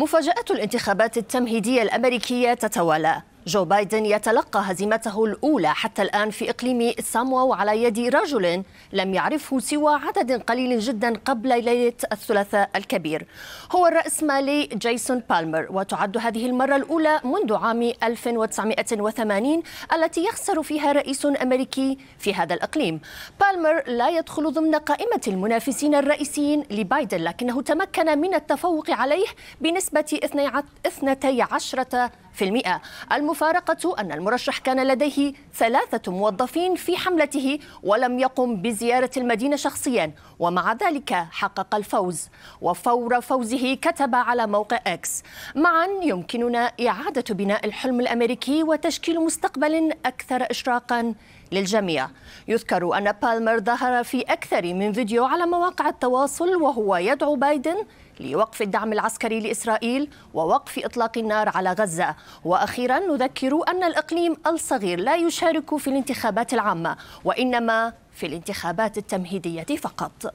مفاجأة الانتخابات التمهيدية الأمريكية تتوالى جو بايدن يتلقى هزيمته الأولى حتى الآن في إقليم سامواو على يد رجل لم يعرفه سوى عدد قليل جدا قبل ليلة الثلاثاء الكبير هو الرأسمالي جيسون بالمر وتعد هذه المرة الأولى منذ عام 1980 التي يخسر فيها رئيس أمريكي في هذا الإقليم بالمر لا يدخل ضمن قائمة المنافسين الرئيسيين لبايدن لكنه تمكن من التفوق عليه بنسبة 12 المفارقة أن المرشح كان لديه ثلاثة موظفين في حملته ولم يقم بزيارة المدينة شخصيا ومع ذلك حقق الفوز وفور فوزه كتب على موقع إكس معا يمكننا إعادة بناء الحلم الأمريكي وتشكيل مستقبل أكثر إشراقا للجميع يذكر أن بالمر ظهر في أكثر من فيديو على مواقع التواصل وهو يدعو بايدن لوقف الدعم العسكري لإسرائيل ووقف إطلاق النار على غزة وأخيرا نذكر أن الإقليم الصغير لا يشارك في الانتخابات العامة وإنما في الانتخابات التمهيدية فقط